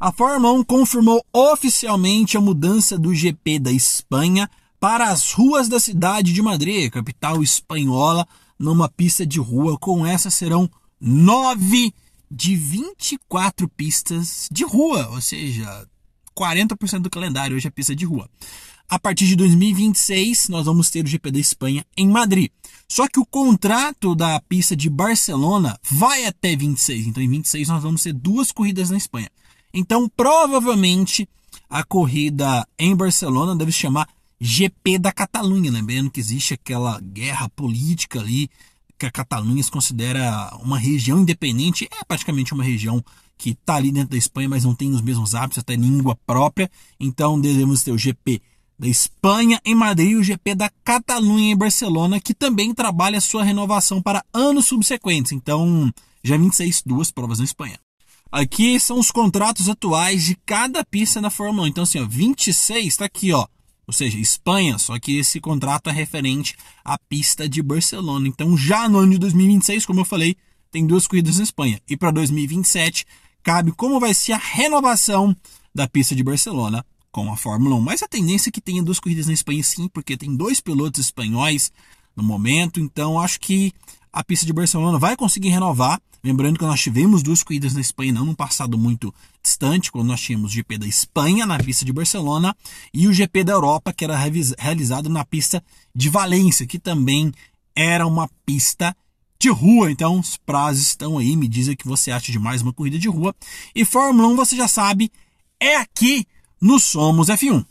A Fórmula 1 confirmou oficialmente a mudança do GP da Espanha para as ruas da cidade de Madrid, capital espanhola, numa pista de rua. Com essa serão nove de 24 pistas de rua, ou seja, 40% do calendário hoje é pista de rua. A partir de 2026, nós vamos ter o GP da Espanha em Madrid. Só que o contrato da pista de Barcelona vai até 26, então em 26 nós vamos ter duas corridas na Espanha. Então, provavelmente, a corrida em Barcelona deve se chamar GP da Catalunha. Lembrando que existe aquela guerra política ali, que a Catalunha se considera uma região independente, é praticamente uma região que está ali dentro da Espanha, mas não tem os mesmos hábitos, até língua própria. Então, devemos ter o GP da Espanha em Madrid e o GP da Catalunha em Barcelona, que também trabalha sua renovação para anos subsequentes. Então, já 26 duas provas na Espanha. Aqui são os contratos atuais de cada pista da Fórmula 1. Então, assim, ó, 26 está aqui, ó. Ou seja, Espanha, só que esse contrato é referente à pista de Barcelona. Então, já no ano de 2026, como eu falei, tem duas corridas na Espanha. E para 2027, cabe como vai ser a renovação da pista de Barcelona com a Fórmula 1. Mas a tendência é que tenha duas corridas na Espanha, sim, porque tem dois pilotos espanhóis no momento. Então, acho que a pista de Barcelona vai conseguir renovar Lembrando que nós tivemos duas corridas na Espanha, não num passado muito distante, quando nós tínhamos o GP da Espanha na pista de Barcelona e o GP da Europa, que era realizado na pista de Valência, que também era uma pista de rua. Então, os prazos estão aí. Me dizem o que você acha de mais uma corrida de rua. E Fórmula 1, você já sabe, é aqui no Somos F1.